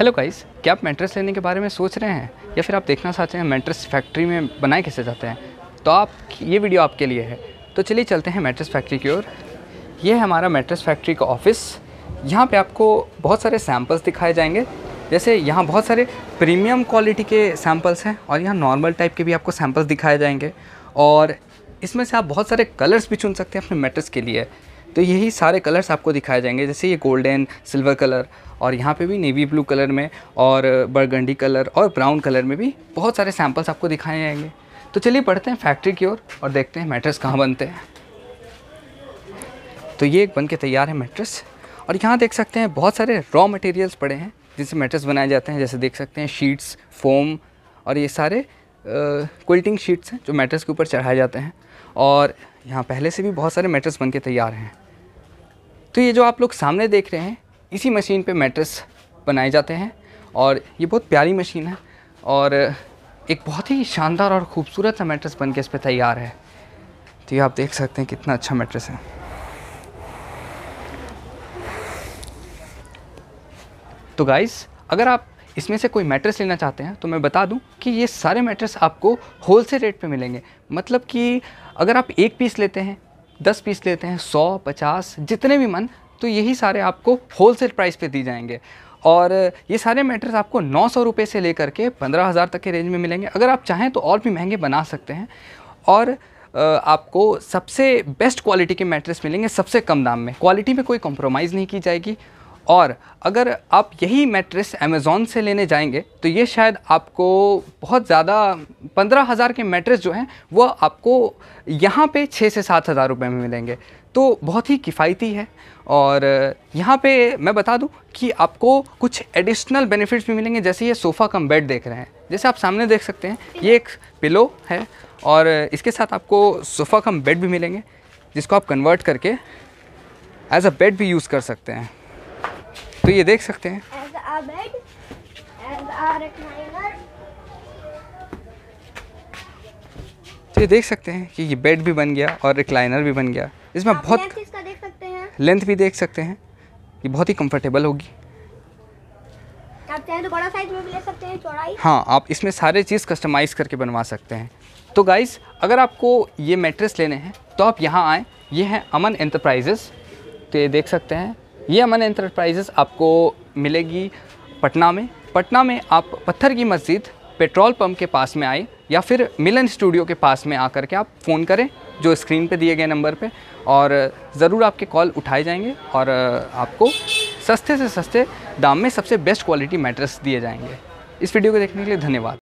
hello guys क्या आप mattress लेने के बारे में सोच रहे हैं या फिर आप देखना चाहते हैं मेट्रेस फैक्ट्री में बनाए कैसे जाते हैं तो आप ये वीडियो आपके लिए है तो चलिए चलते हैं मेट्रेस फैक्ट्री की ओर ये है हमारा मेट्रेस फैक्ट्री का ऑफिस यहाँ पे आपको बहुत सारे सैम्पल्स दिखाए जाएंगे जैसे यहाँ बहुत सारे प्रीमियम क्वालिटी के सैम्पल्स हैं और यहाँ नॉर्मल टाइप के भी आपको सैम्पल्स दिखाए जाएंगे और इसमें से आप बहुत सारे कलर्स भी चुन सकते हैं अपने मेट्रेस के लिए तो यही सारे कलर्स आपको दिखाए जाएंगे जैसे ये गोल्डन सिल्वर कलर और यहाँ पे भी नेवी ब्लू कलर में और बरगंडी कलर और ब्राउन कलर में भी बहुत सारे सैम्पल्स आपको दिखाए जाएंगे तो चलिए पढ़ते हैं फैक्ट्री की ओर और, और देखते हैं मैट्रेस कहाँ बनते हैं तो ये एक बन के तैयार है मैट्रेस और यहाँ देख सकते हैं बहुत सारे रॉ मटेरियल्स पड़े हैं जिनसे मैट्रेस बनाए जाते हैं जैसे देख सकते हैं शीट्स फोम और ये सारे क्विल्टिंग शीट्स हैं जो मैट्रेस के ऊपर चढ़ाए जाते हैं और यहाँ पहले से भी बहुत सारे मैट्रेस बन के तैयार हैं तो ये जो आप लोग सामने देख रहे हैं इसी मशीन पे मैट्रेस बनाए जाते हैं और ये बहुत प्यारी मशीन है और एक बहुत ही शानदार और ख़ूबसूरत सा मैट्रेस बन के इस पर तैयार है तो ये आप देख सकते हैं कितना अच्छा मैट्रेस है तो गाइस अगर आप इसमें से कोई मैट्रेस लेना चाहते हैं तो मैं बता दूं कि ये सारे मैट्रेस आपको होल सेल रेट पे मिलेंगे मतलब कि अगर आप एक पीस लेते हैं दस पीस लेते हैं सौ पचास जितने भी मन तो यही सारे आपको होल सेल प्राइस पे दी जाएंगे और ये सारे मैटर्स आपको नौ सौ रुपये से लेकर के पंद्रह हज़ार तक के रेंज में मिलेंगे अगर आप चाहें तो और भी महंगे बना सकते हैं और आपको सबसे बेस्ट क्वालिटी के मैट्रेस मिलेंगे सबसे कम दाम में क्वालिटी में कोई कॉम्प्रोमाइज़ नहीं की जाएगी और अगर आप यही मैट्रेस अमेज़ोन से लेने जाएंगे तो ये शायद आपको बहुत ज़्यादा पंद्रह हज़ार के मैट्रेस जो हैं वो आपको यहाँ पे छः से सात हज़ार रुपये में मिलेंगे तो बहुत ही किफ़ायती है और यहाँ पे मैं बता दूँ कि आपको कुछ एडिशनल बेनिफिट्स भी मिलेंगे जैसे ये सोफ़ा कम बेड देख रहे हैं जैसे आप सामने देख सकते हैं ये एक पिलो है और इसके साथ आपको सोफ़ा कम बेड भी मिलेंगे जिसको आप कन्वर्ट करके एज अ बेड भी यूज़ कर सकते हैं तो ये देख सकते हैं तो ये देख सकते हैं कि ये बेड भी बन गया और रिक्लाइनर भी बन गया इसमें बहुत लेंथ भी देख सकते हैं ये बहुत ही कंफर्टेबल होगी आप चाहें तो बड़ा साइज में भी ले सकते हैं चौड़ाई हाँ आप इसमें सारे चीज़ कस्टमाइज़ करके बनवा सकते हैं तो गाइस अगर आपको ये मेट्रेस लेने हैं तो आप यहाँ आएँ ये हैं अमन एंटरप्राइजेस तो ये देख सकते हैं ये अमन इंटरप्राइजेस आपको मिलेगी पटना में पटना में आप पत्थर की मस्जिद पेट्रोल पंप के पास में आए या फिर मिलन स्टूडियो के पास में आकर के आप फ़ोन करें जो स्क्रीन पे दिए गए नंबर पे और ज़रूर आपके कॉल उठाए जाएंगे और आपको सस्ते से सस्ते दाम में सबसे बेस्ट क्वालिटी मैट्रेस दिए जाएंगे इस वीडियो को देखने के लिए धन्यवाद